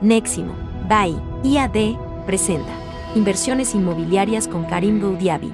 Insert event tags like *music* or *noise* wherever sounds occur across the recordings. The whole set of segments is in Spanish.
Neximo, BAI, IAD, presenta Inversiones Inmobiliarias con Karim Goudiabi.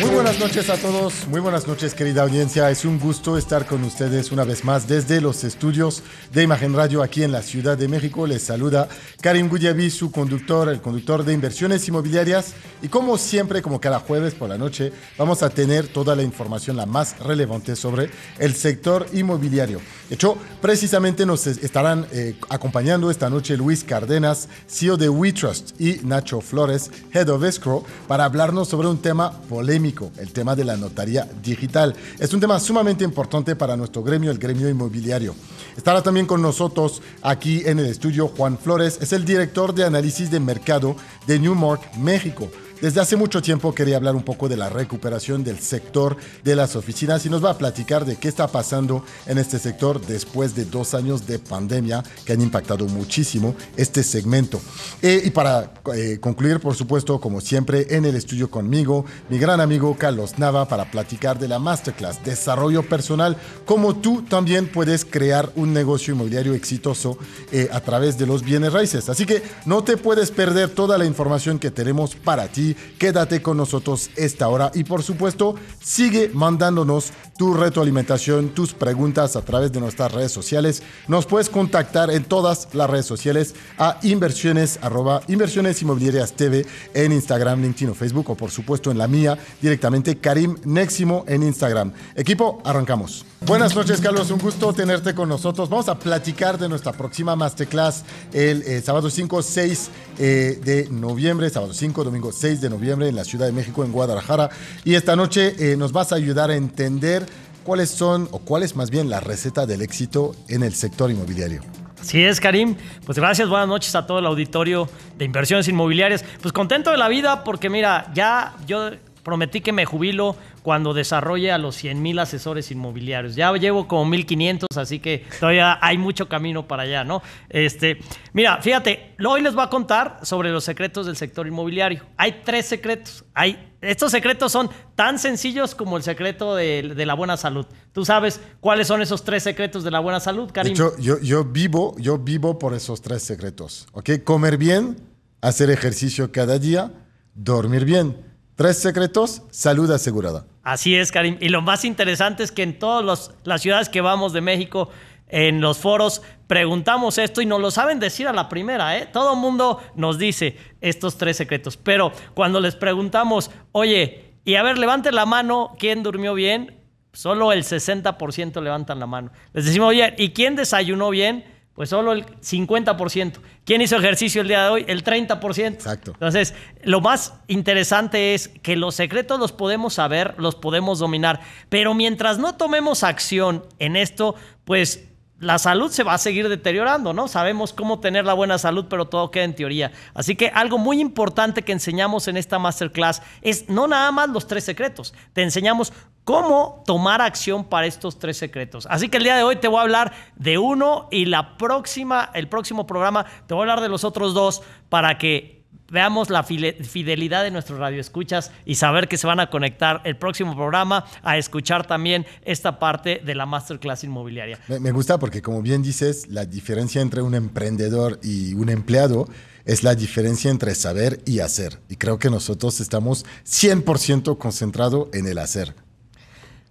Muy buenas noches a todos, muy buenas noches querida audiencia, es un gusto estar con ustedes una vez más desde los estudios de Imagen Radio aquí en la Ciudad de México. Les saluda Karim Guyabi, su conductor, el conductor de inversiones inmobiliarias y como siempre, como cada jueves por la noche, vamos a tener toda la información la más relevante sobre el sector inmobiliario. De hecho, precisamente nos estarán eh, acompañando esta noche Luis Cardenas, CEO de WeTrust y Nacho Flores, Head of Escrow, para hablarnos sobre un tema polémico, el tema de la notaría digital. Es un tema sumamente importante para nuestro gremio, el gremio inmobiliario. Estará también con nosotros aquí en el estudio Juan Flores, es el director de análisis de mercado de Newmark, México. Desde hace mucho tiempo quería hablar un poco de la recuperación del sector de las oficinas y nos va a platicar de qué está pasando en este sector después de dos años de pandemia que han impactado muchísimo este segmento. Eh, y para eh, concluir, por supuesto, como siempre, en el estudio conmigo, mi gran amigo Carlos Nava para platicar de la masterclass Desarrollo Personal, cómo tú también puedes crear un negocio inmobiliario exitoso eh, a través de los bienes raíces. Así que no te puedes perder toda la información que tenemos para ti quédate con nosotros esta hora y por supuesto, sigue mandándonos tu retroalimentación, tus preguntas a través de nuestras redes sociales. Nos puedes contactar en todas las redes sociales a inversiones arroba inversiones inmobiliarias TV en Instagram, LinkedIn o Facebook o por supuesto en la mía directamente Karim Neximo en Instagram. Equipo, arrancamos. Buenas noches, Carlos. Un gusto tenerte con nosotros. Vamos a platicar de nuestra próxima masterclass el eh, sábado 5, 6 eh, de noviembre, sábado 5, domingo 6 de noviembre en la Ciudad de México, en Guadalajara. Y esta noche eh, nos vas a ayudar a entender cuáles son, o cuál es más bien la receta del éxito en el sector inmobiliario. Así es, Karim. Pues gracias, buenas noches a todo el auditorio de inversiones inmobiliarias. Pues contento de la vida porque mira, ya yo prometí que me jubilo cuando desarrolle a los 100 mil asesores inmobiliarios. Ya llevo como 1500, así que todavía hay mucho camino para allá, ¿no? Este, mira, fíjate, hoy les voy a contar sobre los secretos del sector inmobiliario. Hay tres secretos. Hay, estos secretos son tan sencillos como el secreto de, la buena salud. Tú sabes cuáles son esos tres secretos de la buena salud, Karim. yo, vivo, yo vivo por esos tres secretos, Comer bien, hacer ejercicio cada día, dormir bien Tres secretos, salud asegurada. Así es, Karim. Y lo más interesante es que en todas las ciudades que vamos de México, en los foros, preguntamos esto y nos lo saben decir a la primera. ¿eh? Todo el mundo nos dice estos tres secretos. Pero cuando les preguntamos, oye, y a ver, levante la mano, ¿quién durmió bien? Solo el 60% levantan la mano. Les decimos, oye, ¿y quién desayunó bien? Pues solo el 50%. ¿Quién hizo ejercicio el día de hoy? El 30%. Exacto. Entonces, lo más interesante es que los secretos los podemos saber, los podemos dominar, pero mientras no tomemos acción en esto, pues la salud se va a seguir deteriorando, ¿no? Sabemos cómo tener la buena salud, pero todo queda en teoría. Así que algo muy importante que enseñamos en esta masterclass es no nada más los tres secretos, te enseñamos cómo tomar acción para estos tres secretos. Así que el día de hoy te voy a hablar de uno y la próxima, el próximo programa te voy a hablar de los otros dos para que veamos la fidelidad de nuestros radioescuchas y saber que se van a conectar el próximo programa a escuchar también esta parte de la masterclass inmobiliaria. Me gusta porque como bien dices, la diferencia entre un emprendedor y un empleado es la diferencia entre saber y hacer. Y creo que nosotros estamos 100% concentrados en el hacer.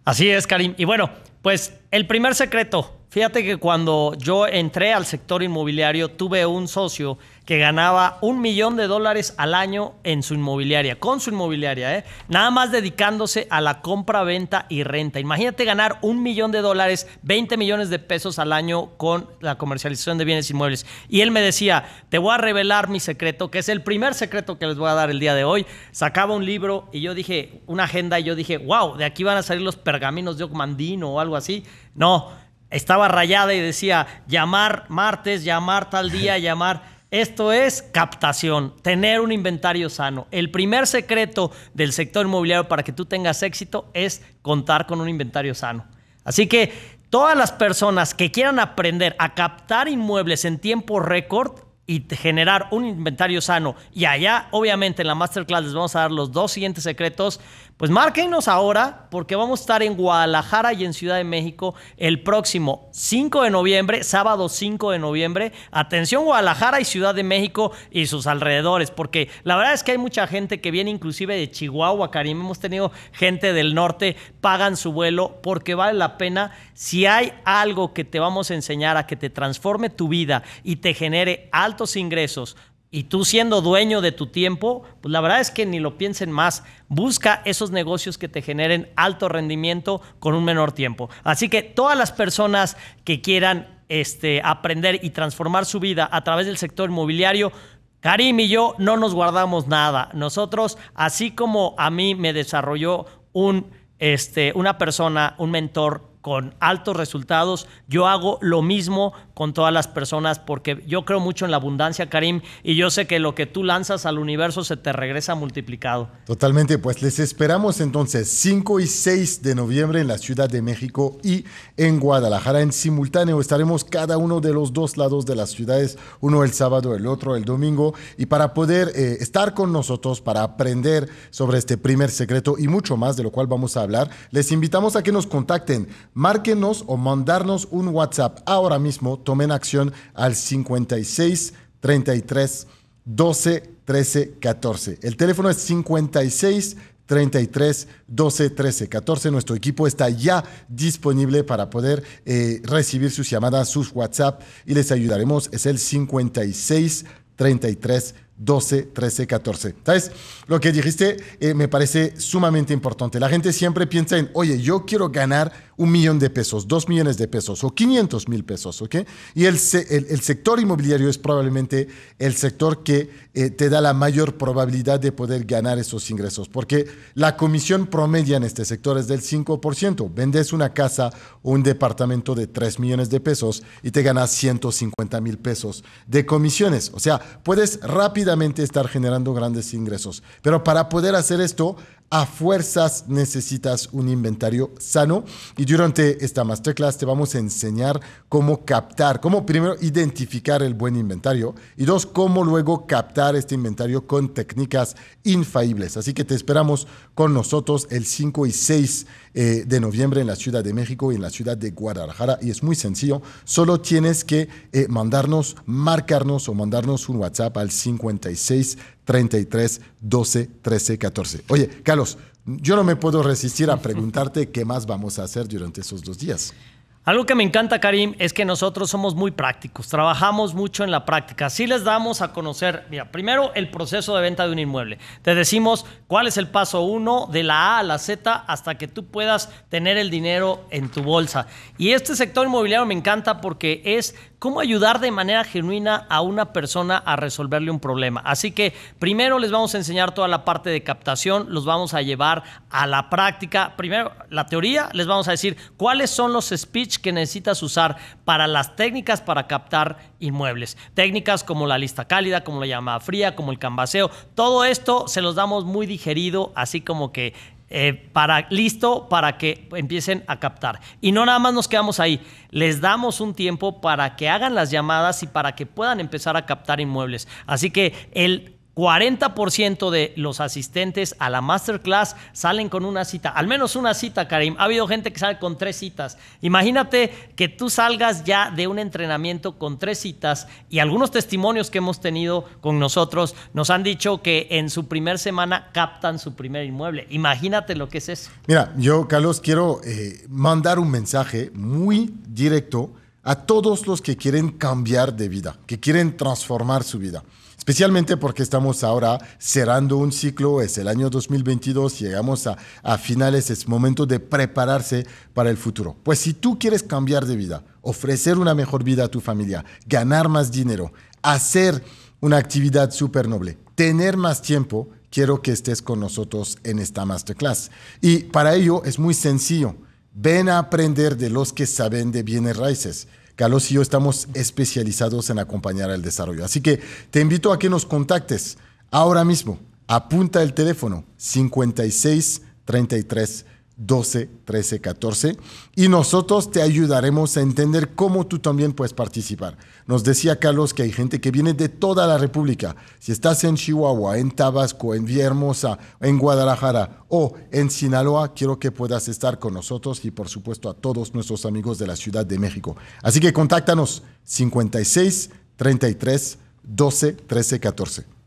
Así es, Karim. Y bueno, pues el primer secreto, fíjate que cuando yo entré al sector inmobiliario tuve un socio que ganaba un millón de dólares al año en su inmobiliaria, con su inmobiliaria, ¿eh? nada más dedicándose a la compra, venta y renta. Imagínate ganar un millón de dólares, 20 millones de pesos al año con la comercialización de bienes inmuebles. Y él me decía, te voy a revelar mi secreto, que es el primer secreto que les voy a dar el día de hoy. Sacaba un libro y yo dije, una agenda, y yo dije, wow, de aquí van a salir los pergaminos de Ogmandino o algo así. No, estaba rayada y decía llamar martes, llamar tal día, llamar. Esto es captación, tener un inventario sano. El primer secreto del sector inmobiliario para que tú tengas éxito es contar con un inventario sano. Así que todas las personas que quieran aprender a captar inmuebles en tiempo récord, y generar un inventario sano. Y allá, obviamente, en la masterclass les vamos a dar los dos siguientes secretos pues márquenos ahora porque vamos a estar en Guadalajara y en Ciudad de México el próximo 5 de noviembre, sábado 5 de noviembre. Atención Guadalajara y Ciudad de México y sus alrededores, porque la verdad es que hay mucha gente que viene inclusive de Chihuahua, Karim. Hemos tenido gente del norte, pagan su vuelo porque vale la pena. Si hay algo que te vamos a enseñar a que te transforme tu vida y te genere altos ingresos, y tú siendo dueño de tu tiempo, pues la verdad es que ni lo piensen más. Busca esos negocios que te generen alto rendimiento con un menor tiempo. Así que todas las personas que quieran este, aprender y transformar su vida a través del sector inmobiliario, Karim y yo no nos guardamos nada. Nosotros, así como a mí me desarrolló un, este, una persona, un mentor con altos resultados. Yo hago lo mismo con todas las personas porque yo creo mucho en la abundancia, Karim, y yo sé que lo que tú lanzas al universo se te regresa multiplicado. Totalmente, pues les esperamos entonces 5 y 6 de noviembre en la Ciudad de México y en Guadalajara. En simultáneo estaremos cada uno de los dos lados de las ciudades, uno el sábado, el otro el domingo, y para poder eh, estar con nosotros, para aprender sobre este primer secreto y mucho más de lo cual vamos a hablar, les invitamos a que nos contacten márquenos o mandarnos un WhatsApp ahora mismo. Tomen acción al 56 33 12 13 14. El teléfono es 56 33 12 13 14. Nuestro equipo está ya disponible para poder eh, recibir sus llamadas, sus WhatsApp y les ayudaremos. Es el 56 33 12, 13, 14. ¿Sabes? Lo que dijiste eh, me parece sumamente importante. La gente siempre piensa en, oye, yo quiero ganar un millón de pesos, dos millones de pesos o 500 mil pesos, ¿ok? Y el, el, sector inmobiliario es probablemente el sector que eh, te da la mayor probabilidad de poder ganar esos ingresos, porque la comisión promedia en este sector es del 5%. Vendes una casa o un departamento de 3 millones de pesos y te ganas 150 mil pesos de comisiones. O sea, puedes rápidamente estar generando grandes ingresos. Pero para poder hacer esto, a fuerzas necesitas un inventario sano y durante esta masterclass te vamos a enseñar cómo captar, cómo primero identificar el buen inventario y dos, cómo luego captar este inventario con técnicas infalibles. Así que te esperamos con nosotros el 5 y 6 eh, de noviembre en la Ciudad de México y en la Ciudad de Guadalajara. Y es muy sencillo, solo tienes que eh, mandarnos, marcarnos o mandarnos un WhatsApp al 56 33 12 13 14. Oye, Carlos, yo no me puedo resistir a preguntarte qué más vamos a hacer durante esos dos días. Algo que me encanta, Karim, es que nosotros somos muy prácticos, trabajamos mucho en la práctica. Así les damos a conocer, mira, primero el proceso de venta de un inmueble. Te decimos cuál es el paso 1 de la A a la Z hasta que tú puedas tener el dinero en tu bolsa. Y este sector inmobiliario me encanta porque es cómo ayudar de manera genuina a una persona a resolverle un problema. Así que primero les vamos a enseñar toda la parte de captación, los vamos a llevar a la práctica. Primero, la teoría, les vamos a decir cuáles son los speech que necesitas usar para las técnicas para captar inmuebles. Técnicas como la lista cálida, como la llamada fría, como el canvaseo. Todo esto se los damos muy digerido, así como que eh, para, listo para que empiecen a captar. Y no nada más nos quedamos ahí, les damos un tiempo para que hagan las llamadas y para que puedan empezar a captar inmuebles. Así que el 40% de los asistentes a la masterclass salen con una cita, al menos una cita, Karim. Ha habido gente que sale con tres citas. Imagínate que tú salgas ya de un entrenamiento con tres citas y algunos testimonios que hemos tenido con nosotros nos han dicho que en su primer semana captan su primer inmueble. Imagínate lo que es eso. Mira, yo, Carlos, quiero eh, mandar un mensaje muy directo a todos los que quieren cambiar de vida, que quieren transformar su vida especialmente porque estamos ahora cerrando un ciclo, es el año 2022, llegamos a, a finales, es momento de prepararse para el futuro. Pues si tú quieres cambiar de vida, ofrecer una mejor vida a tu familia, ganar más dinero, hacer una actividad súper noble, tener más tiempo, quiero que estés con nosotros en esta masterclass. Y para ello es muy sencillo. Ven a aprender de los que saben de bienes raíces. Galos y yo estamos especializados en acompañar el desarrollo. Así que te invito a que nos contactes ahora mismo. Apunta el teléfono 56 33 12, 13, 14 y nosotros te ayudaremos a entender cómo tú también puedes participar. Nos decía Carlos que hay gente que viene de toda la República. Si estás en Chihuahua, en Tabasco, en Villahermosa, en Guadalajara o en Sinaloa, quiero que puedas estar con nosotros y por supuesto a todos nuestros amigos de la Ciudad de México. Así que contáctanos 56 33 12 13 14.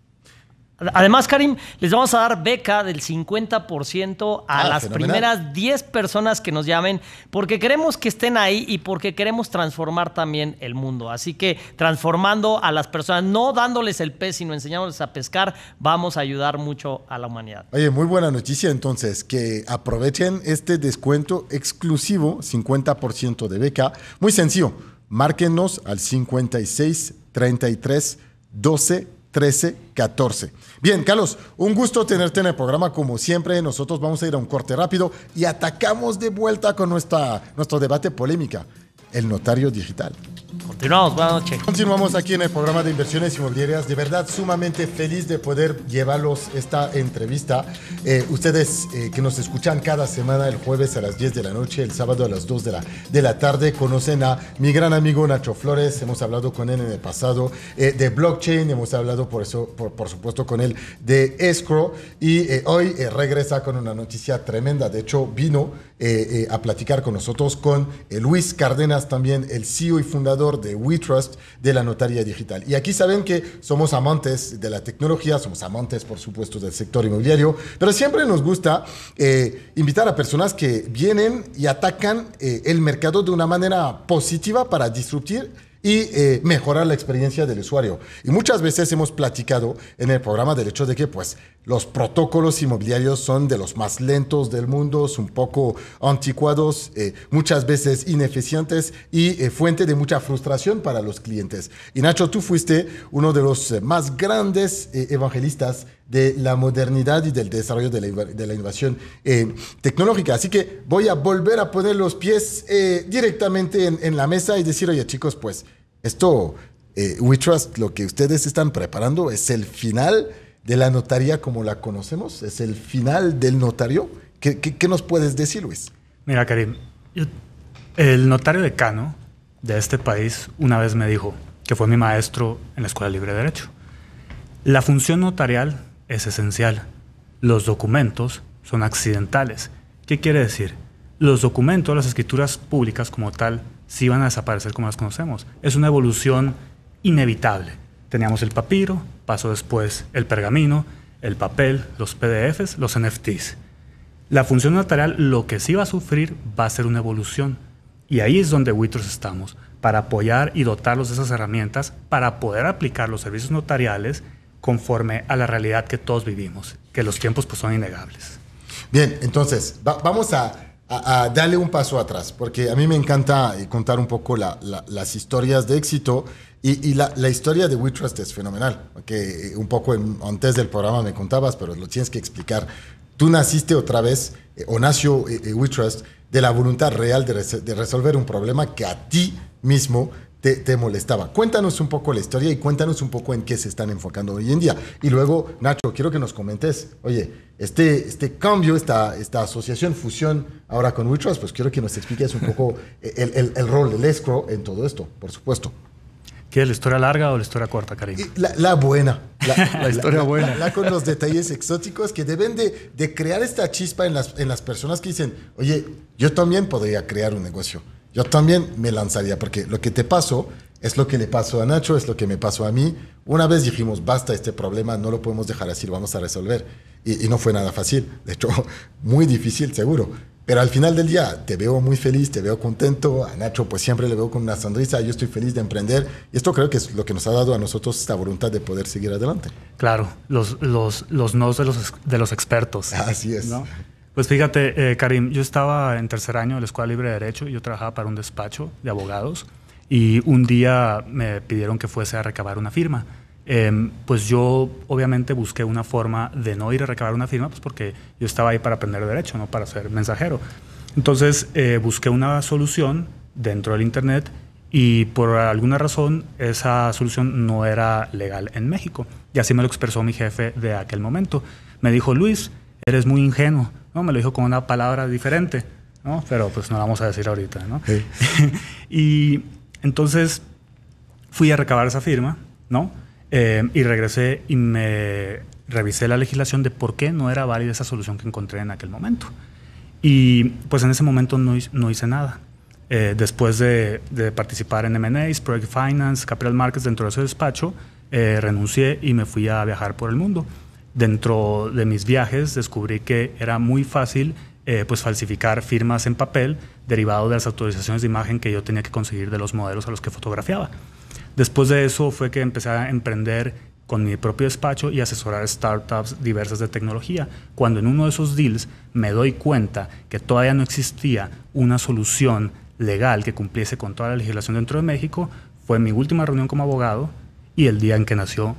Además, Karim, les vamos a dar beca del 50% a ah, las primeras 10 personas que nos llamen, porque queremos que estén ahí y porque queremos transformar también el mundo. Así que transformando a las personas, no dándoles el pez, sino enseñándoles a pescar, vamos a ayudar mucho a la humanidad. Oye, muy buena noticia entonces, que aprovechen este descuento exclusivo, 50% de beca. Muy sencillo, márquenos al 56 33 12 13, 14. Bien, Carlos, un gusto tenerte en el programa. Como siempre, nosotros vamos a ir a un corte rápido y atacamos de vuelta con nuestra, nuestro debate polémica, el notario digital. Continuamos, buenas noches. Continuamos aquí en el programa de inversiones inmobiliarias. De verdad, sumamente feliz de poder llevarlos esta entrevista. Eh, ustedes eh, que nos escuchan cada semana, el jueves a las 10 de la noche, el sábado a las 2 de la, de la tarde, conocen a mi gran amigo Nacho Flores. Hemos hablado con él en el pasado eh, de blockchain, hemos hablado por, eso, por, por supuesto con él de escrow y hoy regresa con una noticia tremenda. De hecho, vino a platicar con nosotros con Luis Cárdenas, también el CEO y fundador de WeTrust de la notaría digital. Y aquí saben que somos amantes de la tecnología, somos amantes, por supuesto, del sector inmobiliario, pero siempre nos gusta eh, invitar a personas que vienen y atacan eh, el mercado de una manera positiva para disruptir y eh, mejorar la experiencia del usuario. Y muchas veces hemos platicado en el programa del hecho de que pues los protocolos inmobiliarios son de los más lentos del mundo, son un poco anticuados, eh, muchas veces ineficientes y eh, fuente de mucha frustración para los clientes. Y Nacho, tú fuiste uno de los más grandes evangelistas de la modernidad y del desarrollo de la, innovación eh, tecnológica. Así que voy a volver a poner los pies eh, directamente en, la mesa y decir, oye chicos, pues esto, eh, We Trust, lo que ustedes están preparando es el final de la notaría como la conocemos, es el final del notario. ¿Qué, nos puedes decir, Luis? Mira, Karim, el notario decano de este país una vez me dijo, que fue mi maestro en la Escuela Libre de Derecho, la función notarial es esencial. Los documentos son accidentales. ¿Qué quiere decir? Los documentos, las escrituras públicas como tal, sí van a desaparecer como las conocemos. Es una evolución inevitable. Teníamos el papiro, pasó después el pergamino, el papel, los PDFs, los NFTs. La función notarial lo que sí va a sufrir va a ser una evolución. Y ahí es donde Witros estamos, para apoyar y dotarlos de esas herramientas para poder aplicar los servicios notariales conforme a la realidad que todos vivimos, que los tiempos pues, son innegables. Bien, entonces vamos a, darle un paso atrás, porque a mí me encanta eh, contar un poco las historias de éxito y, la, historia de WeTrust es fenomenal, que eh, un poco antes del programa me contabas, pero lo tienes que explicar. Tú naciste otra vez, eh, o nació WeTrust, de la voluntad real de, de resolver un problema que a ti mismo te, molestaba. Cuéntanos un poco la historia y cuéntanos un poco en qué se están enfocando hoy en día. Y luego, Nacho, quiero que nos comentes, oye, este, este cambio, esta, esta asociación, fusión ahora con WeTrust, pues quiero que nos expliques un poco *laughs* el, el, rol del escrow en todo esto, por supuesto. ¿Quieres la historia larga o la historia corta, Karim? La, buena. *laughs* La, historia buena. La, con los detalles exóticos que deben de, de crear esta chispa en las, en las personas que dicen, oye, yo también podría crear un negocio yo también me lanzaría, porque lo que te pasó es lo que le pasó a Nacho, es lo que me pasó a mí. Una vez dijimos, basta este problema, no lo podemos dejar así, vamos a resolver. Y, no fue nada fácil, de hecho, *laughs* muy difícil, seguro. Pero al final del día te veo muy feliz, te veo contento. A Nacho pues siempre le veo con una sonrisa. Yo estoy feliz de emprender. Y esto creo que es lo que nos ha dado a nosotros esta voluntad de poder seguir adelante. Claro, los, los, los de los, expertos. Así es. Pues fíjate, eh, Karim, yo estaba en tercer año de la Escuela Libre de Derecho y yo trabajaba para un despacho de abogados y un día me pidieron que fuese a recabar una firma. Em, pues yo obviamente busqué una forma de no ir a recabar una firma, pues porque yo estaba ahí para aprender derecho, no para ser mensajero. Entonces eh, busqué una solución dentro del Internet y por alguna razón esa solución no era legal en México. Y así me lo expresó mi jefe de aquel momento. Me dijo, Luis, eres muy ingenuo ¿no? Me lo dijo con una palabra diferente, Pero pues no la vamos a decir ahorita, *laughs* y entonces fui a recabar esa firma, ¿no? Eh, y regresé y me revisé la legislación de por qué no era válida esa solución que encontré en aquel momento. Y pues en ese momento no, hice nada. Eh, después de, participar en M&As, Project Finance, Capital Markets dentro de ese despacho, eh, renuncié y me fui a viajar por el mundo dentro de mis viajes descubrí que era muy fácil eh, pues falsificar firmas en papel derivado de las autorizaciones de imagen que yo tenía que conseguir de los modelos a los que fotografiaba. Después de eso fue que empecé a emprender con mi propio despacho y asesorar startups diversas de tecnología. Cuando en uno de esos deals me doy cuenta que todavía no existía una solución legal que cumpliese con toda la legislación dentro de México, fue mi última reunión como abogado y el día en que nació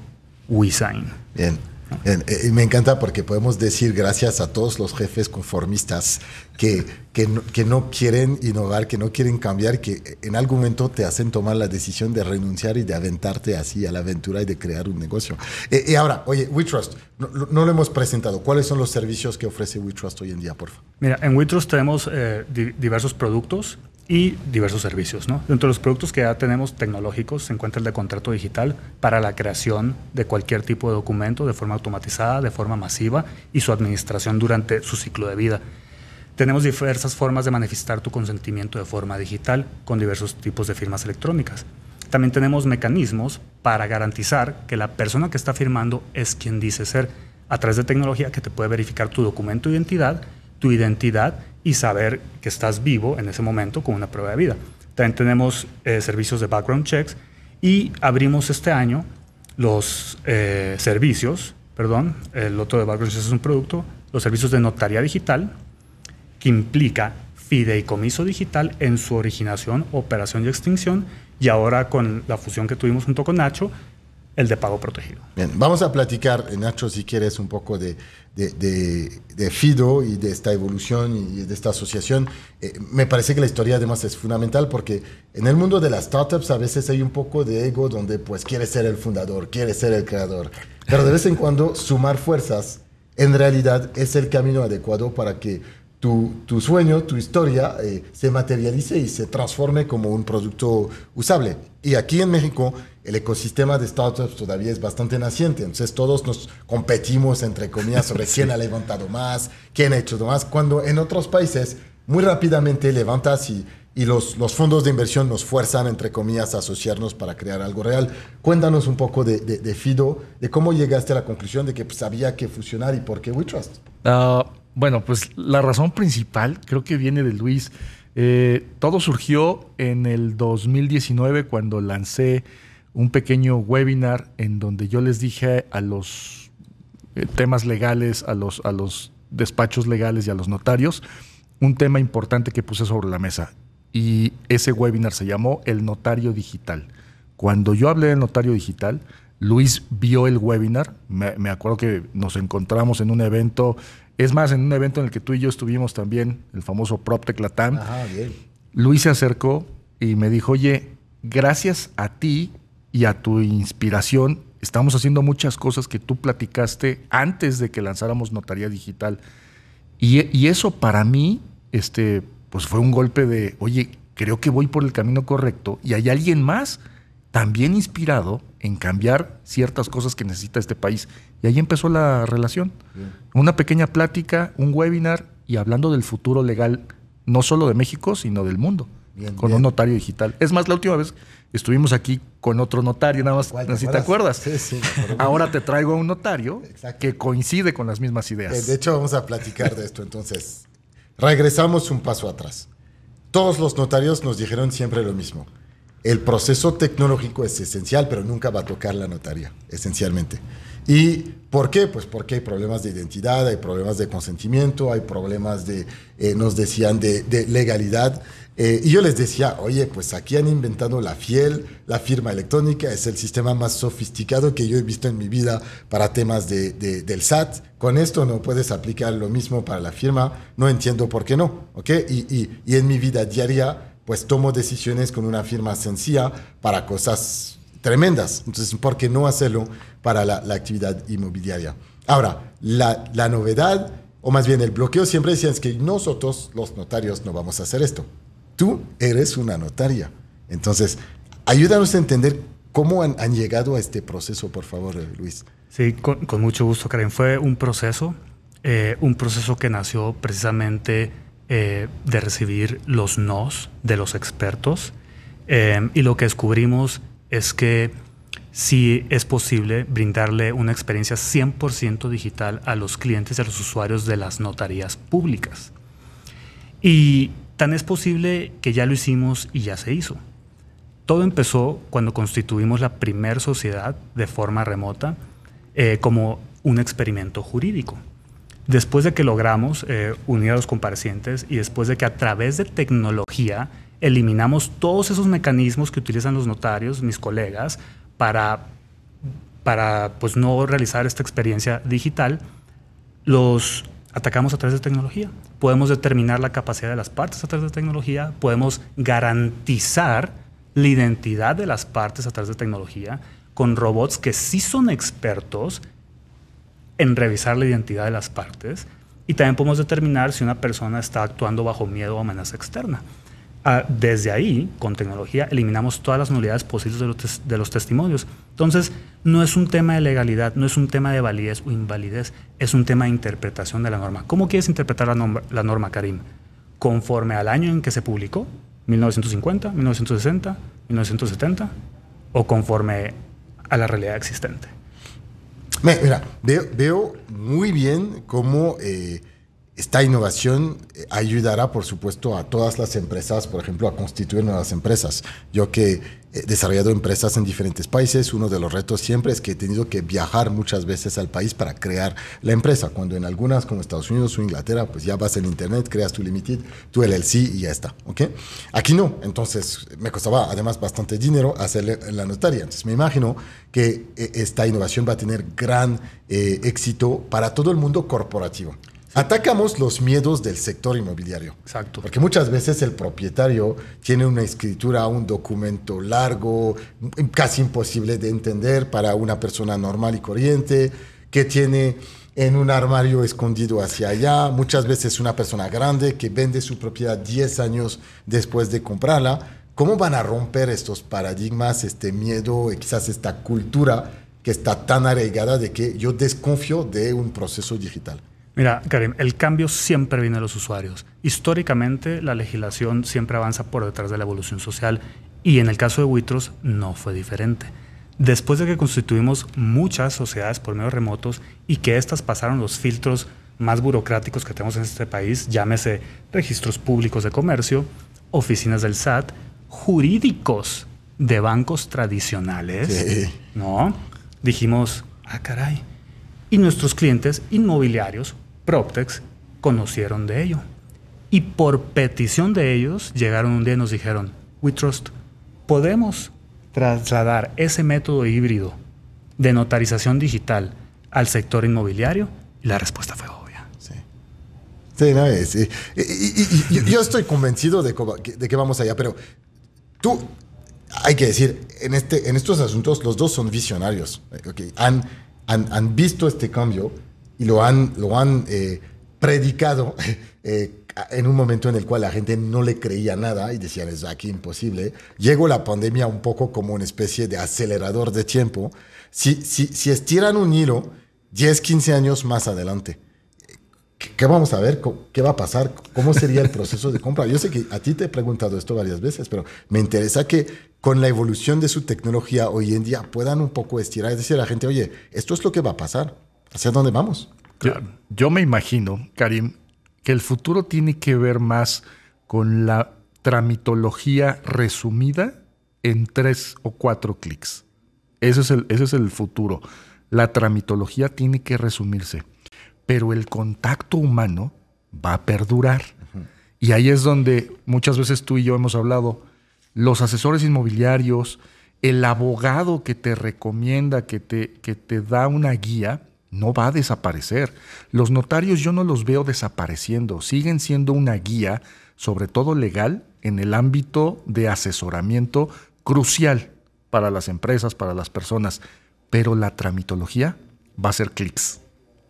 WeSign. Bien. Eh, y me encanta porque podemos decir gracias a todos los jefes conformistas que, que, no, que no quieren innovar, que no quieren cambiar, que en algún momento te hacen tomar la decisión de renunciar y de aventarte así a la aventura y de crear un negocio. Eh, y, ahora, oye, WeTrust, no, lo hemos presentado. ¿Cuáles son los servicios que ofrece WeTrust hoy en día, por favor? Mira, en WeTrust tenemos eh, diversos productos y diversos servicios. Dentro de los productos que ya tenemos tecnológicos se encuentra el de contrato digital para la creación de cualquier tipo de documento de forma automatizada, de forma masiva y su administración durante su ciclo de vida. Tenemos diversas formas de manifestar tu consentimiento de forma digital con diversos tipos de firmas electrónicas. También tenemos mecanismos para garantizar que la persona que está firmando es quien dice ser a través de tecnología que te puede verificar tu documento de identidad, tu identidad y saber que estás vivo en ese momento con una prueba de vida. También tenemos eh, servicios de background checks y abrimos este año los eh, servicios, perdón, el otro de background checks es un producto, los servicios de notaría digital, que implica fideicomiso digital en su originación, operación y extinción, y ahora con la fusión que tuvimos junto con Nacho, el de pago protegido. Bien, vamos a platicar, eh, Nacho, si quieres, un poco de, de, de, FIDO y de esta evolución y de esta asociación. Eh, me parece que la historia además es fundamental porque en el mundo de las startups a veces hay un poco de ego donde pues quiere ser el fundador, quiere ser el creador, pero de vez en cuando sumar fuerzas en realidad es el camino adecuado para que tu, sueño, tu historia eh, se materialice y se transforme como un producto usable. Y aquí en México el ecosistema de startups todavía es bastante naciente, entonces todos nos competimos entre comillas sobre *laughs* quién ha levantado más, quién ha hecho más, cuando en otros países muy rápidamente levantas y, los, los, fondos de inversión nos fuerzan, entre comillas, a asociarnos para crear algo real. Cuéntanos un poco de, Fido, de cómo llegaste a la conclusión de que sabía pues, que fusionar y por qué WeTrust. Ah, bueno, pues la razón principal creo que viene de Luis. Eh, todo surgió en el 2019 cuando lancé un pequeño webinar en donde yo les dije a los eh, temas legales, a los, a los despachos legales y a los notarios, un tema importante que puse sobre la mesa. Y ese webinar se llamó El Notario Digital. Cuando yo hablé del notario digital, Luis vio el webinar. Me, me acuerdo que nos encontramos en un evento es más, en un evento en el que tú y yo estuvimos también, el famoso Prop Teclatán. Luis se acercó y me dijo, oye, gracias a ti y a tu inspiración, estamos haciendo muchas cosas que tú platicaste antes de que lanzáramos Notaría Digital. Y, eso para mí, este, pues fue un golpe de, oye, creo que voy por el camino correcto y hay alguien más también inspirado en cambiar ciertas cosas que necesita este país. Y ahí empezó la relación. Una pequeña plática, un webinar y hablando del futuro legal, no solo de México, sino del mundo, con un notario digital. Es más, la última vez estuvimos aquí con otro notario, nada más, si te acuerdas. Ahora te traigo a un notario que coincide con las mismas ideas. Eh, de hecho, vamos a platicar de esto. Entonces, regresamos un paso atrás. Todos los notarios nos dijeron siempre lo mismo. El proceso tecnológico es esencial, pero nunca va a tocar la notaria, esencialmente. ¿Y por qué? Pues porque hay problemas de identidad, hay problemas de consentimiento, hay problemas de, eh, nos decían, de, legalidad. Eh, y yo les decía, oye, pues aquí han inventado la fiel, la firma electrónica, es el sistema más sofisticado que yo he visto en mi vida para temas de, de, del SAT. Con esto no puedes aplicar lo mismo para la firma, no entiendo por qué no, ¿ok? Y, y, y en mi vida diaria, pues tomo decisiones con una firma sencilla para cosas tremendas. Entonces, ¿por qué no hacerlo para la, actividad inmobiliaria? Ahora, la, novedad, o más bien el bloqueo, siempre decían es que nosotros, los notarios, no vamos a hacer esto. Tú eres una notaria. Entonces, ayúdanos a entender cómo han, llegado a este proceso, por favor, Luis. Sí, con, mucho gusto, Karen. Fue un proceso, eh, un proceso que nació precisamente eh, de recibir los nos de los expertos. Eh, y lo que descubrimos es que sí es posible brindarle una experiencia 100% digital a los clientes y a los usuarios de las notarías públicas. Y tan es posible que ya lo hicimos y ya se hizo. Todo empezó cuando constituimos la primera sociedad de forma remota eh, como un experimento jurídico. Después de que logramos eh, unir a los comparecientes y después de que a través de tecnología eliminamos todos esos mecanismos que utilizan los notarios, mis colegas, para, pues, no realizar esta experiencia digital, los atacamos a través de tecnología. Podemos determinar la capacidad de las partes a través de tecnología, podemos garantizar la identidad de las partes a través de tecnología con robots que sí son expertos en revisar la identidad de las partes y también podemos determinar si una persona está actuando bajo miedo o amenaza externa. Ah, desde ahí, con tecnología, eliminamos todas las nulidades posibles de los, testimonios. Entonces, no es un tema de legalidad, no es un tema de validez o invalidez, es un tema de interpretación de la norma. ¿Cómo quieres interpretar la, norma, Karim? ¿Conforme al año en que se publicó? ¿1950, 1960, 1970? ¿O conforme a la realidad existente? Mira, veo, muy bien cómo... Eh, esta innovación eh, ayudará, por supuesto, a todas las empresas, por ejemplo, a constituir nuevas empresas. Yo que he desarrollado empresas en diferentes países, uno de los retos siempre es que he tenido que viajar muchas veces al país para crear la empresa, cuando en algunas como Estados Unidos o Inglaterra, pues ya vas en Internet, creas tu Limited, tu LLC y ya está, ¿ok? Aquí no, entonces me costaba además bastante dinero hacer la notaria. Entonces me imagino que eh, esta innovación va a tener gran eh, éxito para todo el mundo corporativo. Atacamos los miedos del sector inmobiliario. Exacto. Porque muchas veces el propietario tiene una escritura, un documento largo, casi imposible de entender para una persona normal y corriente, que tiene en un armario escondido hacia allá, muchas veces una persona grande que vende su propiedad 10 años después de comprarla. ¿Cómo van a romper estos paradigmas, este miedo, quizás esta cultura que está tan arraigada de que yo desconfío de un proceso digital? Mira, Karim, el cambio siempre viene de los usuarios. Históricamente, la legislación siempre avanza por detrás de la evolución social y en el caso de Buitros no fue diferente. Después de que constituimos muchas sociedades por medios remotos y que éstas pasaron los filtros más burocráticos que tenemos en este país, llámese registros públicos de comercio, oficinas del SAT, jurídicos de bancos tradicionales, ¿no? Dijimos, ah, caray. Y nuestros clientes inmobiliarios Proptex conocieron de ello. Y por petición de ellos llegaron un día y nos dijeron, We Trust, podemos trasladar ese método híbrido de notarización digital al sector inmobiliario. Y la respuesta fue obvia. Sí. sí, no, sí. Eh, yo estoy convencido de, que vamos allá, pero tú, hay que decir, en, este, estos asuntos los dos son visionarios. Eh, han visto este cambio y lo han, lo han eh, predicado *laughs* eh, en un momento en el cual la gente no le creía nada y decían, es aquí imposible. Llegó la pandemia un poco como una especie de acelerador de tiempo. Si, si, si estiran un hilo, 10, 15 años más adelante. ¿Qué vamos a ver? ¿Qué va a pasar? ¿Cómo sería el proceso de compra? Yo sé que a ti te he preguntado esto varias veces, pero me interesa que con la evolución de su tecnología hoy en día puedan un poco estirar Es decir la gente, oye, esto es lo que va a pasar. ¿Hacia dónde vamos? Yo, me imagino, Karim, que el futuro tiene que ver más con la tramitología resumida en tres o cuatro clics. Ese es el, es el futuro. La tramitología tiene que resumirse, pero el contacto humano va a perdurar. Y ahí es donde muchas veces tú y yo hemos hablado, los asesores inmobiliarios, el abogado que te recomienda, que te, que te da una guía, no va a desaparecer. Los notarios yo no los veo desapareciendo, siguen siendo una guía, sobre todo legal, en el ámbito de asesoramiento crucial para las empresas, para las personas, pero la tramitología va a ser clics.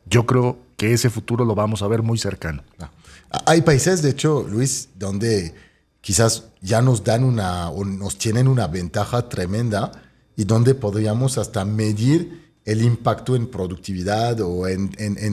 Yo creo que ese futuro lo vamos a ver muy cercano. Ah, hay países, de hecho, Luis, donde quizás ya nos dan una o nos tienen una ventaja tremenda y donde podríamos hasta medir el impacto en productividad o en,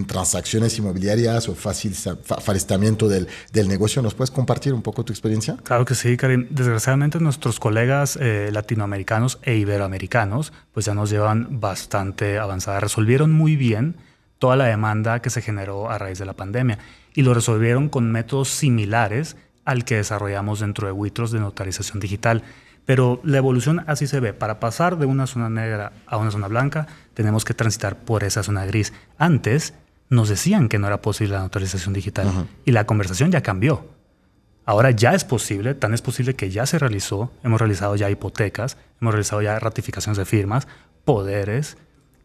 transacciones inmobiliarias o fácil facilitamiento del, del, negocio. ¿Nos puedes compartir un poco tu experiencia? Claro que sí, Karim. Desgraciadamente nuestros colegas eh, latinoamericanos e iberoamericanos pues ya nos llevan bastante avanzada. Resolvieron muy bien toda la demanda que se generó a raíz de la pandemia y lo resolvieron con métodos similares al que desarrollamos dentro de Witros de notarización digital. Pero la evolución así se ve. Para pasar de una zona negra a una zona blanca, tenemos que transitar por esa zona gris. Antes nos decían que no era posible la neutralización digital y la conversación ya cambió. Ahora ya es posible, tan es posible que ya se realizó, hemos realizado ya hipotecas, hemos realizado ya ratificaciones de firmas, poderes,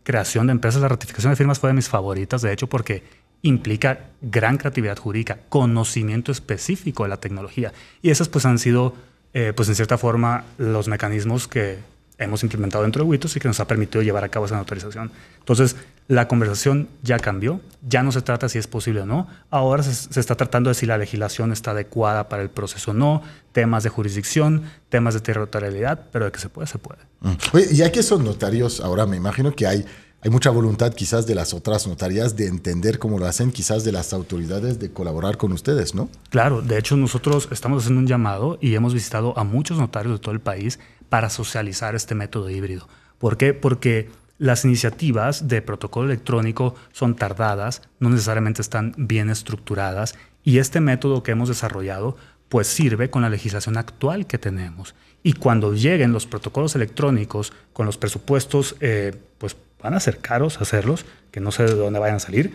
creación de empresas. La ratificación de firmas fue de mis favoritas, de hecho, porque implica gran creatividad jurídica, conocimiento específico de la tecnología. Y esas pues han sido eh, pues en cierta forma, los mecanismos que hemos implementado dentro de WITOS y que nos ha permitido llevar a cabo esa autorización. Entonces, la conversación ya cambió, ya no se trata si es posible o no, ahora se, está tratando de si la legislación está adecuada para el proceso o no, temas de jurisdicción, temas de territorialidad, pero de que se puede, se puede. Mm. Oye, ya que esos notarios, ahora me imagino que hay hay mucha voluntad quizás de las otras notarías de entender cómo lo hacen, quizás de las autoridades de colaborar con ustedes, ¿no? Claro, de hecho nosotros estamos haciendo un llamado y hemos visitado a muchos notarios de todo el país para socializar este método híbrido. ¿Por qué? Porque las iniciativas de protocolo electrónico son tardadas, no necesariamente están bien estructuradas y este método que hemos desarrollado pues sirve con la legislación actual que tenemos. Y cuando lleguen los protocolos electrónicos con los presupuestos eh, pues van a ser caros hacerlos, que no sé de dónde vayan a salir.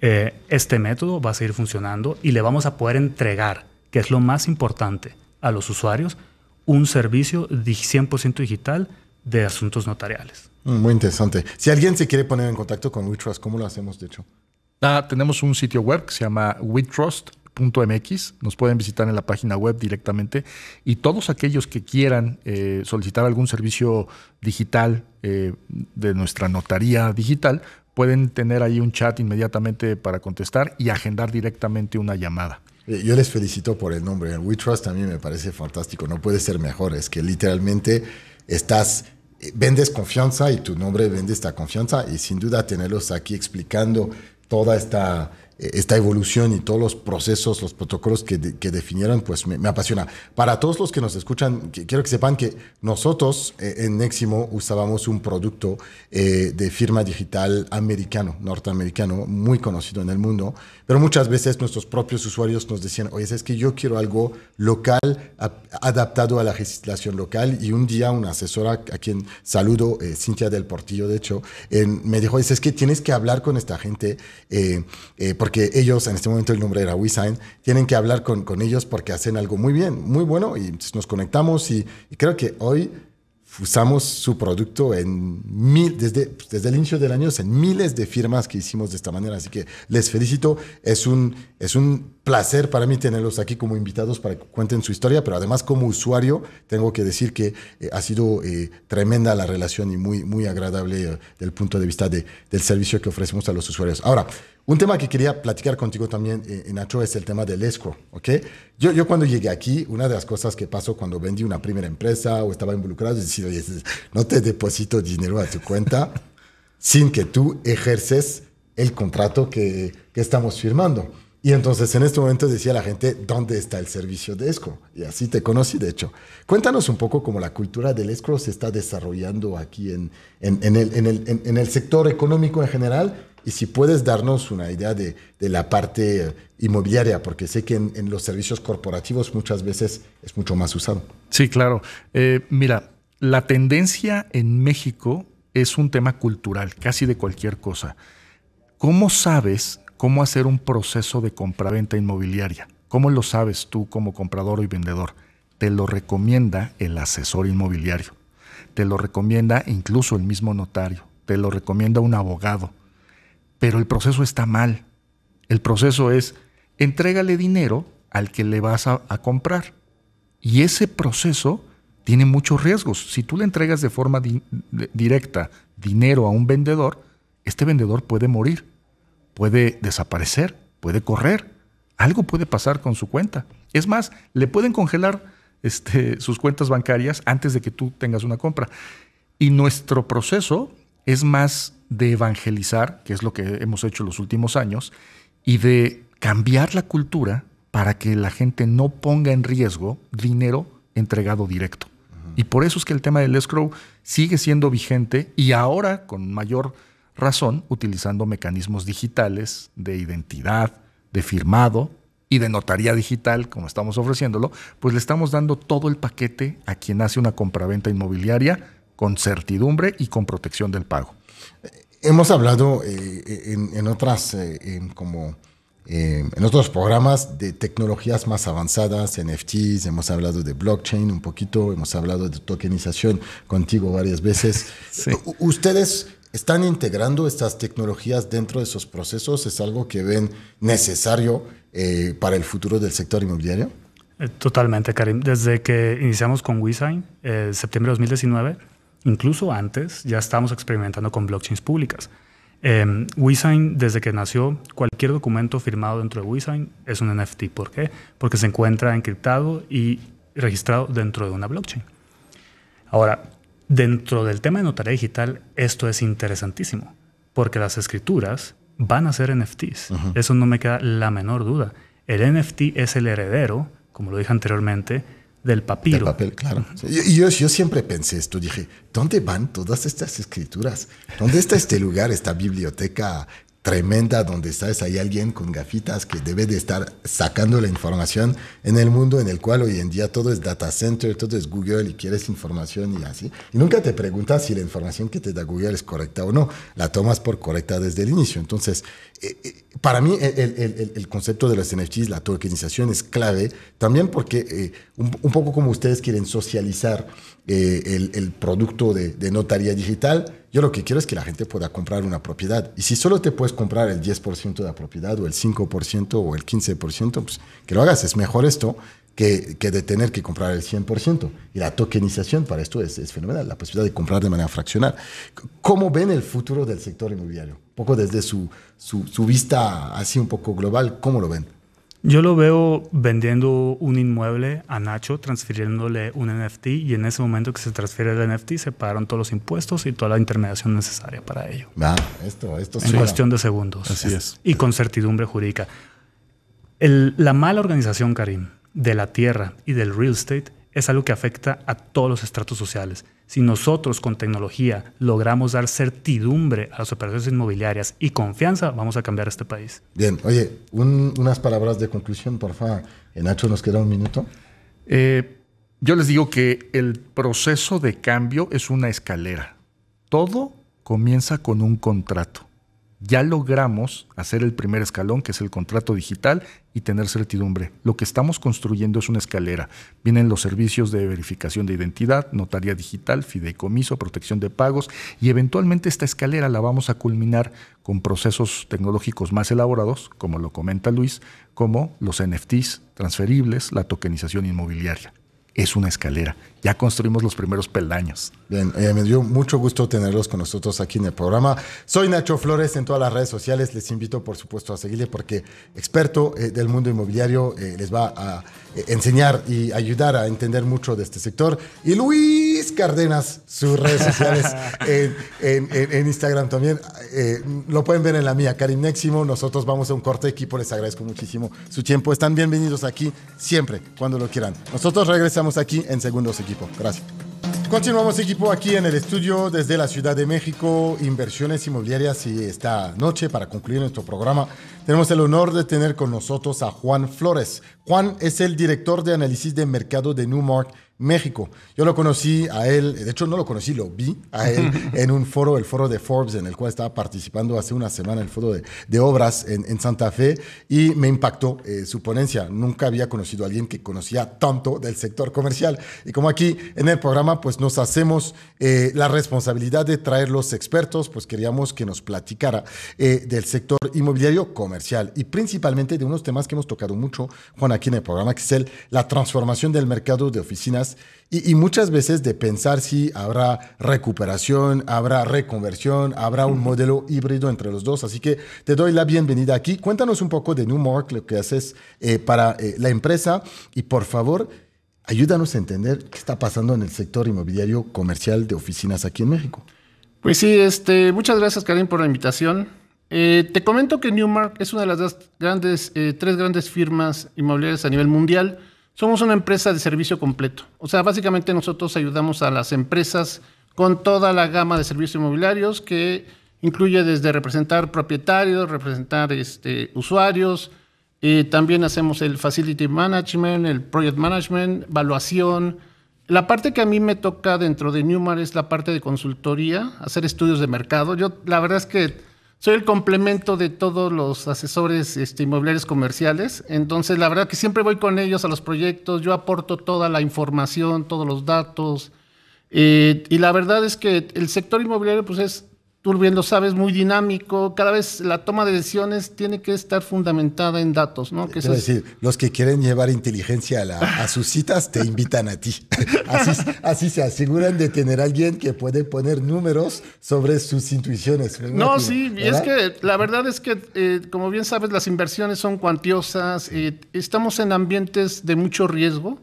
Eh, este método va a seguir funcionando y le vamos a poder entregar, que es lo más importante, a los usuarios un servicio 100% digital de asuntos notariales. Mm, muy interesante. Si alguien se quiere poner en contacto con WeTrust, ¿cómo lo hacemos, de hecho? Ah, tenemos un sitio web que se llama WeTrust.com .mx, nos pueden visitar en la página web directamente y todos aquellos que quieran eh, solicitar algún servicio digital eh, de nuestra notaría digital pueden tener ahí un chat inmediatamente para contestar y agendar directamente una llamada. Eh, yo les felicito por el nombre. WeTrust Trust a mí me parece fantástico. No puede ser mejor. Es que literalmente estás vendes confianza y tu nombre vende esta confianza y sin duda tenerlos aquí explicando toda esta esta evolución y todos los procesos, los protocolos que, definieron, pues me, apasiona. Para todos los que nos escuchan, quiero que sepan que nosotros eh, en Neximo usábamos un producto eh, de firma digital americano, norteamericano, muy conocido en el mundo, pero muchas veces nuestros propios usuarios nos decían, oye, es que yo quiero algo local, adaptado a la legislación local. Y un día una asesora a quien saludo, eh, Cintia del Portillo, de hecho, me dijo, es que tienes que hablar con esta gente, eh, eh, porque ellos, en este momento el nombre era WeSign, tienen que hablar con, ellos porque hacen algo muy bien, muy bueno. Y nos conectamos y creo que hoy usamos su producto en mil, desde, desde el inicio del año en miles de firmas que hicimos de esta manera. Así que les felicito. Es un, es un placer para mí tenerlos aquí como invitados para que cuenten su historia, pero además como usuario tengo que decir que eh, ha sido eh, tremenda la relación y muy, muy agradable eh, del punto de vista del servicio que ofrecemos a los usuarios. Ahora, un tema que quería platicar contigo también, eh, Nacho, es el tema del escrow, ¿ok? Yo, yo cuando llegué aquí, una de las cosas que pasó cuando vendí una primera empresa o estaba involucrado es decir, no te deposito dinero a tu cuenta *laughs* sin que tú ejerces el contrato que, estamos firmando. Y entonces en este momento decía la gente, ¿dónde está el servicio de escrow? Y así te conocí, de hecho. Cuéntanos un poco cómo la cultura del escrow se está desarrollando aquí en, en, el, en el, el, sector económico en general y si puedes darnos una idea de, la parte inmobiliaria, porque sé que en, los servicios corporativos muchas veces es mucho más usado. Sí, claro. Eh, mira, la tendencia en México es un tema cultural, casi de cualquier cosa. ¿Cómo sabes cómo hacer un proceso de compraventa inmobiliaria? ¿Cómo lo sabes tú como comprador y vendedor? Te lo recomienda el asesor inmobiliario. Te lo recomienda incluso el mismo notario. Te lo recomienda un abogado pero el proceso está mal. El proceso es, entrégale dinero al que le vas a, comprar. Y ese proceso tiene muchos riesgos. Si tú le entregas de forma directa dinero a un vendedor, este vendedor puede morir, puede desaparecer, puede correr, algo puede pasar con su cuenta. Es más, le pueden congelar este, sus cuentas bancarias antes de que tú tengas una compra. Y nuestro proceso es más de evangelizar, que es lo que hemos hecho los últimos años, y de cambiar la cultura para que la gente no ponga en riesgo dinero entregado directo. Y por eso es que el tema del escrow sigue siendo vigente y ahora con mayor razón utilizando mecanismos digitales de identidad, de firmado y de notaría digital, como estamos ofreciéndolo, pues le estamos dando todo el paquete a quien hace una compraventa inmobiliaria con certidumbre y con protección del pago. Hemos hablado eh, eh, en, otras, eh, como, en otros programas de tecnologías más avanzadas, NFTs, hemos hablado de blockchain un poquito, hemos hablado de tokenización contigo varias veces. *laughs* ¿Ustedes están integrando estas tecnologías dentro de esos procesos? ¿Es algo que ven necesario para el futuro del sector inmobiliario? Totalmente, Karim. Desde que iniciamos con WeSign, septiembre de 2019, incluso antes, ya estamos experimentando con blockchains públicas. Em, WeSign, desde que nació, cualquier documento firmado dentro de WeSign es un NFT. ¿Por qué? Porque se encuentra encriptado y registrado dentro de una blockchain. Ahora, dentro del tema de notaría digital, esto es interesantísimo, porque las escrituras van a ser NFTs. Eso no me queda la menor duda. El NFT es el heredero, como lo dije anteriormente, del papiro. papel, claro. Y yo, yo, siempre pensé esto, dije, ¿dónde van todas estas escrituras? ¿Dónde está este lugar, esta biblioteca tremenda donde estás, hay alguien con gafitas que debe de estar sacando la información en el mundo en el cual hoy en día todo es data center, todo es Google y quieres información y así. Y nunca te preguntas si la información que te da Google es correcta o no, la tomas por correcta desde el inicio. Entonces, eh, eh, para mí el, concepto de las NFTs, la tokenización es clave, también porque eh, un, poco como ustedes quieren socializar eh, el, producto de, notaría digital, yo lo que quiero es que la gente pueda comprar una propiedad. Y si solo te puedes comprar el 10% de la propiedad o el 5% o el 15%, pues que lo hagas. Es mejor esto que, que de tener que comprar el 100%. Y la tokenización para esto es, fenomenal, la posibilidad de comprar de manera fraccional. ¿Cómo ven el futuro del sector inmobiliario? Un poco desde su, su, su vista así un poco global, ¿cómo lo ven? Yo lo veo vendiendo un inmueble a Nacho, transfiriéndole un NFT y en ese momento que se transfiere el NFT se pagaron todos los impuestos y toda la intermediación necesaria para ello. esto, esto En cuestión de segundos. Así es. Y con certidumbre jurídica. la mala organización, Karim, de la tierra y del real estate es algo que afecta a todos los estratos sociales. Si nosotros con tecnología logramos dar certidumbre a las operaciones inmobiliarias y confianza, vamos a cambiar este país. Bien, oye, unas palabras de conclusión, por favor. Nacho, nos queda un minuto. Eh, yo les digo que el proceso de cambio es una escalera. Todo comienza con un contrato ya logramos hacer el primer escalón, que es el contrato digital, y tener certidumbre. Lo que estamos construyendo es una escalera. Vienen los servicios de verificación de identidad, notaría digital, fideicomiso, protección de pagos, y eventualmente esta escalera la vamos a culminar con procesos tecnológicos más elaborados, como lo comenta Luis, como los NFTs transferibles, la tokenización inmobiliaria. Es una escalera ya construimos los primeros peldaños. Bien, eh, me dio mucho gusto tenerlos con nosotros aquí en el programa. Soy Nacho Flores en todas las redes sociales. Les invito, por supuesto, a seguirle porque experto eh, del mundo inmobiliario eh, les va a enseñar y ayudar a entender mucho de este sector. Y Luis Cardenas, sus redes sociales *laughs* en, Instagram también. lo pueden ver en la mía, Karim Neximo. Nosotros vamos a un corte equipo. Pues les agradezco muchísimo su tiempo. Están bienvenidos aquí siempre, cuando lo quieran. Nosotros regresamos aquí en Segundos Equipos. Gracias. Continuamos equipo aquí en el estudio desde la Ciudad de México, Inversiones Inmobiliarias y esta noche para concluir nuestro programa tenemos el honor de tener con nosotros a Juan Flores. Juan es el director de análisis de mercado de Newmark, México. Yo lo conocí a él, de hecho no lo conocí, lo vi a él *laughs* en un foro, el foro de Forbes, en el cual estaba participando hace una semana, el foro de, obras en, Santa Fe, y me impactó eh, su ponencia. Nunca había conocido a alguien que conocía tanto del sector comercial. Y como aquí en el programa, pues nos hacemos eh, la responsabilidad de traer los expertos, pues queríamos que nos platicara eh, del sector inmobiliario comercial y principalmente de unos temas que hemos tocado mucho, Juan, aquí en el programa Excel, la transformación del mercado de oficinas y, muchas veces de pensar si habrá recuperación, habrá reconversión, habrá un modelo híbrido entre los dos. Así que te doy la bienvenida aquí. Cuéntanos un poco de Newmark, lo que haces eh, para eh, la empresa y por favor... Ayúdanos a entender qué está pasando en el sector inmobiliario comercial de oficinas aquí en México. Pues sí, este, muchas gracias Karim por la invitación. Eh, te comento que Newmark es una de las grandes, eh, tres grandes firmas inmobiliarias a nivel mundial. Somos una empresa de servicio completo. O sea, básicamente nosotros ayudamos a las empresas con toda la gama de servicios inmobiliarios que incluye desde representar propietarios, representar este, usuarios, eh, también hacemos el facility management, el project management, evaluación, La parte que a mí me toca dentro de Newmark es la parte de consultoría, hacer estudios de mercado. Yo la verdad es que soy el complemento de todos los asesores este, inmobiliarios comerciales. Entonces, la verdad que siempre voy con ellos a los proyectos, yo aporto toda la información, todos los datos. Eh, y la verdad es que el sector inmobiliario, pues es tú bien lo sabes, muy dinámico. Cada vez la toma de decisiones tiene que estar fundamentada en datos, ¿no? es decir, los que quieren llevar inteligencia a, a sus citas te invitan a ti. *laughs* Así, se aseguran de tener a alguien que puede poner números sobre sus intuiciones. No, sí, es que la verdad es que, eh, como bien sabes, las inversiones son cuantiosas. Eh, estamos en ambientes de mucho riesgo.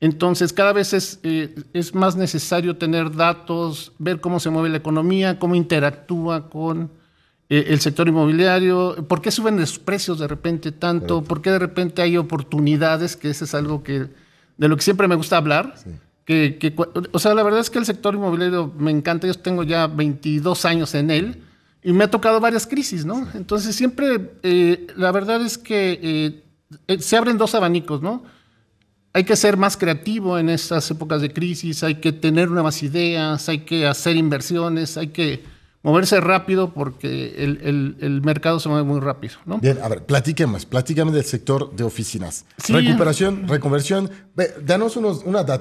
Entonces, cada vez eh, es, más necesario tener datos, ver cómo se mueve la economía, cómo interactúa con eh, el sector inmobiliario, por qué suben los precios de repente tanto, por qué de repente hay oportunidades, que eso es algo que de lo que siempre me gusta hablar. Que, o sea, la verdad es que el sector inmobiliario me encanta, yo tengo ya 22 años en él y me ha tocado varias crisis, ¿no? Entonces, siempre, eh, la verdad es que se abren dos abanicos, ¿no? hay que ser más creativo en estas épocas de crisis, hay que tener nuevas ideas, hay que hacer inversiones, hay que moverse rápido porque el, mercado se mueve muy rápido. Bien, a ver, platiquemos, más del sector de oficinas. Recuperación, reconversión. danos una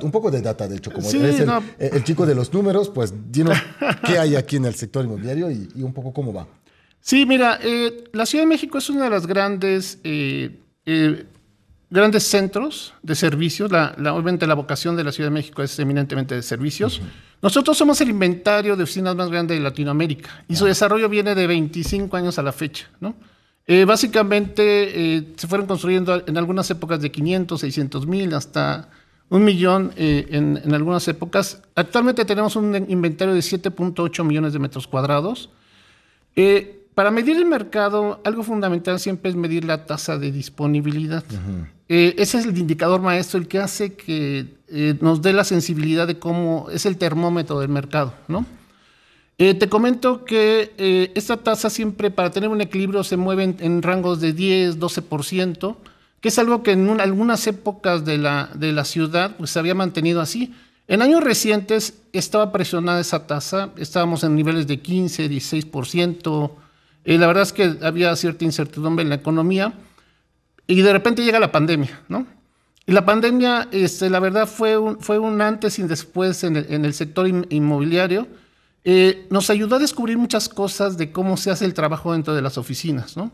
un poco de data, de hecho, como eh, el, chico de los números, pues dinos *laughs* qué hay aquí en el sector inmobiliario y, un poco cómo va. Sí, mira, eh, la Ciudad de México es una de las grandes... Eh, grandes centros de servicios, la, la, obviamente la vocación de la Ciudad de México es eminentemente de servicios. Nosotros somos el inventario de oficinas más grande de Latinoamérica y su ah. desarrollo viene de 25 años a la fecha. ¿no? Eh, básicamente eh, se fueron construyendo en algunas épocas de 500, 600 mil hasta un millón eh, en, algunas épocas. Actualmente tenemos un inventario de 7.8 millones de metros cuadrados. para medir el mercado, algo fundamental siempre es medir la tasa de disponibilidad. Eh, ese es el indicador maestro, el que hace que eh, nos dé la sensibilidad de cómo es el termómetro del mercado, ¿no? Eh, te comento que esta tasa siempre para tener un equilibrio se mueve en, rangos de 10, 12%, que es algo que en algunas épocas de la, ciudad pues, se había mantenido así. En años recientes estaba presionada esa tasa, estábamos en niveles de 15, 16%, eh, la verdad es que había cierta incertidumbre en la economía, y de repente llega la pandemia, ¿no? Y la pandemia, este, la verdad, fue un, fue un antes y después en el, sector inmobiliario. Eh, nos ayudó a descubrir muchas cosas de cómo se hace el trabajo dentro de las oficinas, ¿no?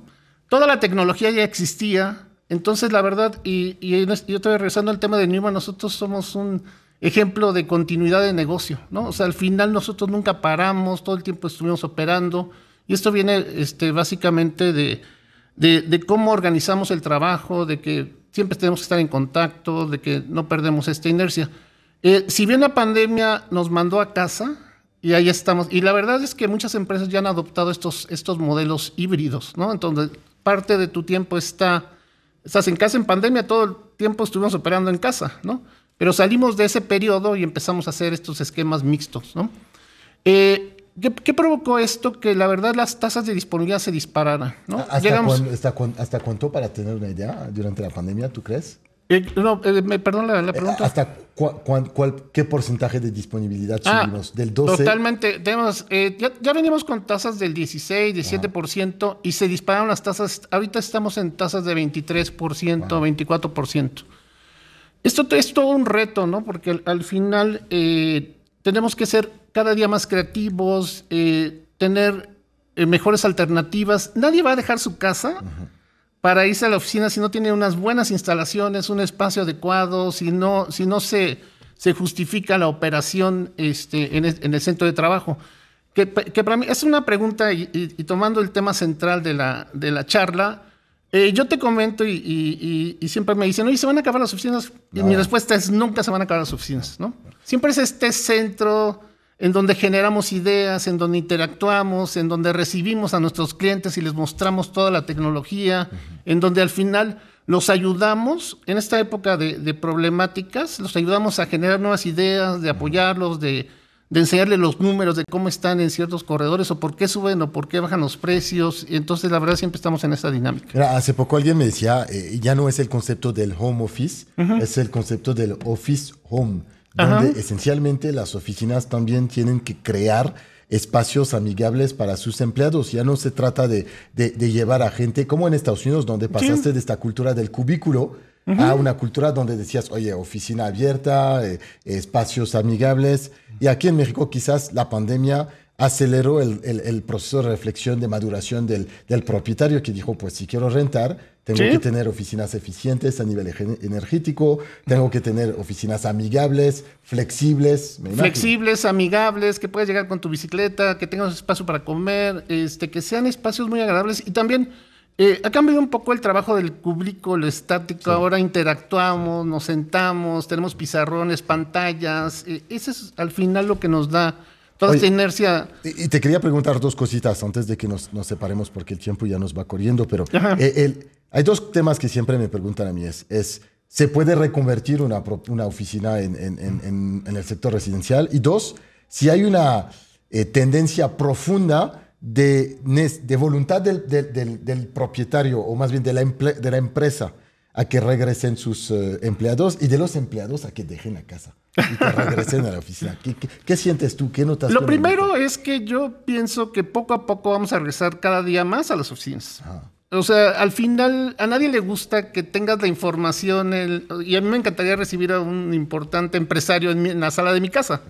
Toda la tecnología ya existía, entonces la verdad, y, y yo estoy regresando al tema de Newman, nosotros somos un ejemplo de continuidad de negocio, ¿no? O sea, al final nosotros nunca paramos, todo el tiempo estuvimos operando, y esto viene este, básicamente de de, cómo organizamos el trabajo, de que siempre tenemos que estar en contacto, de que no perdemos esta inercia. Eh, si bien la pandemia nos mandó a casa, y ahí estamos, y la verdad es que muchas empresas ya han adoptado estos, estos modelos híbridos, ¿no? Entonces, parte de tu tiempo está, estás en casa en pandemia, todo el tiempo estuvimos operando en casa, ¿no? Pero salimos de ese periodo y empezamos a hacer estos esquemas mixtos, ¿no? Eh, ¿Qué, provocó esto? Que la verdad las tasas de disponibilidad se dispararan. ¿no? ¿Hasta, cuánto para tener una idea durante la pandemia, tú crees? Eh, no, eh, me perdón la, eh, pregunta. ¿Hasta qué porcentaje de disponibilidad ah, subimos? ¿Del 12? Totalmente. Tenemos, ya, venimos veníamos con tasas del 16, 17% ah. y se dispararon las tasas. Ahorita estamos en tasas de 23%, 24%. Esto es todo un reto, ¿no? Porque al final tenemos que ser cada día más creativos, eh, tener eh, mejores alternativas. Nadie va a dejar su casa para irse a la oficina si no tiene unas buenas instalaciones, un espacio adecuado, si no, si no se, se justifica la operación este, en, el, en el centro de trabajo. Que, que, para mí es una pregunta y, tomando el tema central de la, de la charla, eh, yo te comento y, siempre me dicen, oye, ¿se van a acabar las oficinas? Y mi respuesta es, nunca se van a acabar las oficinas, ¿no? Siempre es este centro en donde generamos ideas, en donde interactuamos, en donde recibimos a nuestros clientes y les mostramos toda la tecnología, en donde al final los ayudamos en esta época de, problemáticas, los ayudamos a generar nuevas ideas, de apoyarlos, de, enseñarles los números de cómo están en ciertos corredores o por qué suben o por qué bajan los precios. Entonces, la verdad, siempre estamos en esta dinámica. hace poco alguien me decía, eh, ya no es el concepto del home office, es el concepto del office home donde esencialmente las oficinas también tienen que crear espacios amigables para sus empleados. Ya no se trata de, llevar a gente como en Estados Unidos, donde pasaste de esta cultura del cubículo a una cultura donde decías, oye, oficina abierta, eh, espacios amigables. Y aquí en México quizás la pandemia aceleró el, proceso de reflexión, de maduración del propietario que dijo, pues si quiero rentar, tengo que tener oficinas eficientes a nivel energético, tengo que tener oficinas amigables, flexibles. flexibles, amigables, que puedas llegar con tu bicicleta, que tengas espacio para comer, este, que sean espacios muy agradables y también... Eh, ha cambiado un poco el trabajo del público, lo estático. Ahora interactuamos, nos sentamos, tenemos pizarrones, pantallas. Eh, ese eso es al final lo que nos da toda esta inercia. Y, te quería preguntar dos cositas antes de que nos, separemos porque el tiempo ya nos va corriendo, pero eh, el, hay dos temas que siempre me preguntan a mí. Es, es ¿se puede reconvertir una, una oficina en, en, el sector residencial? Y dos, si hay una eh, tendencia profunda de, de voluntad del, del, propietario, o más bien de la, de la empresa, a que regresen sus eh, empleados y de los empleados a que dejen la casa y que regresen a la oficina. ¿Qué, qué, sientes tú? ¿Qué notas? Lo primero es que yo pienso que poco a poco vamos a regresar cada día más a las oficinas. O sea, al final a nadie le gusta que tengas la información y a mí me encantaría recibir a un importante empresario en, la sala de mi casa.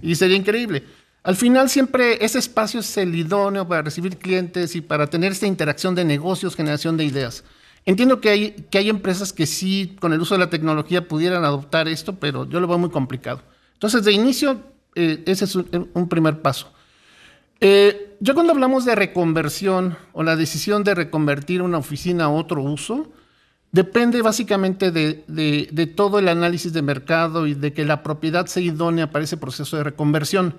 Y sería increíble. Al final siempre ese espacio es el idóneo para recibir clientes y para tener esta interacción de negocios, generación de ideas. Entiendo que hay, que hay empresas que sí, con el uso de la tecnología, pudieran adoptar esto, pero yo lo veo muy complicado. Entonces, de inicio, eh, ese es un primer paso. Eh, Yo cuando hablamos de reconversión o la decisión de reconvertir una oficina a otro uso, depende básicamente de, todo el análisis de mercado y de que la propiedad sea idónea para ese proceso de reconversión.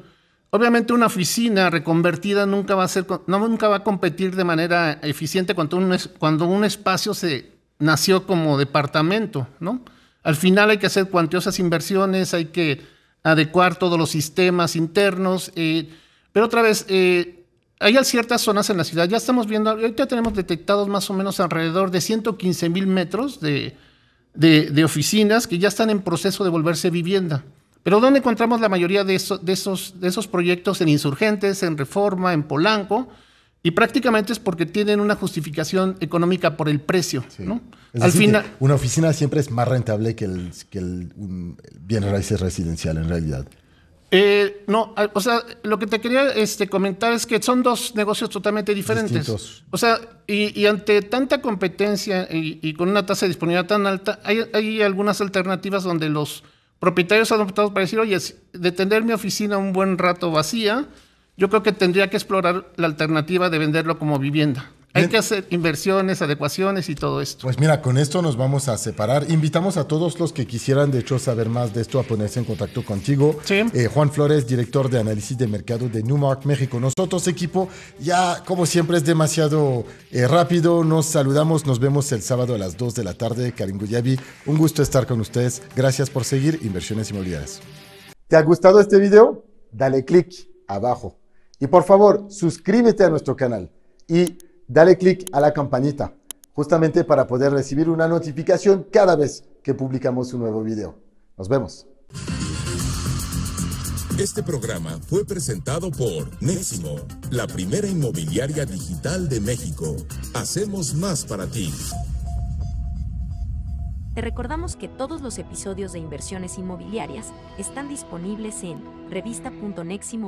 Obviamente una oficina reconvertida nunca va a, ser, nunca va a competir de manera eficiente cuando un, cuando un espacio se nació como departamento, ¿no? Al final hay que hacer cuantiosas inversiones, hay que adecuar todos los sistemas internos. Eh, pero otra vez, eh, hay ciertas zonas en la ciudad, ya estamos viendo, ahorita tenemos detectados más o menos alrededor de 115 mil metros de, oficinas que ya están en proceso de volverse vivienda. Pero ¿dónde encontramos la mayoría de, de, esos, de esos proyectos? En Insurgentes, en Reforma, en Polanco. Y prácticamente es porque tienen una justificación económica por el precio. Al final, una oficina siempre es más rentable que el, que el, bien raíces residencial en realidad. Eh, no, o sea, lo que te quería este, comentar es que son dos negocios totalmente diferentes. O sea, y, ante tanta competencia y, con una tasa de disponibilidad tan alta, hay, hay, algunas alternativas donde los propietarios han optado para decir, oye, de tener mi oficina un buen rato vacía, yo creo que tendría que explorar la alternativa de venderlo como vivienda. Hay que hacer inversiones, adecuaciones y todo esto. Pues mira, con esto nos vamos a separar. Invitamos a todos los que quisieran, de hecho, saber más de esto, a ponerse en contacto contigo. Eh, Juan Flores, director de análisis de mercado de Numark México. Nosotros, equipo, ya como siempre es demasiado eh, rápido. Nos saludamos, nos vemos el sábado a las 2 de la tarde. Karim Guyabi, un gusto estar con ustedes. Gracias por seguir Inversiones Inmobiliarias. ¿Te ha gustado este video? Dale click abajo. Y por favor, suscríbete a nuestro canal. Y dale clic a la campanita, justamente para poder recibir una notificación cada vez que publicamos un nuevo video. Nos vemos. Este programa fue presentado por Neximo, la primera inmobiliaria digital de México. Hacemos más para ti. Te recordamos que todos los episodios de inversiones inmobiliarias están disponibles en revista.neximo.mx.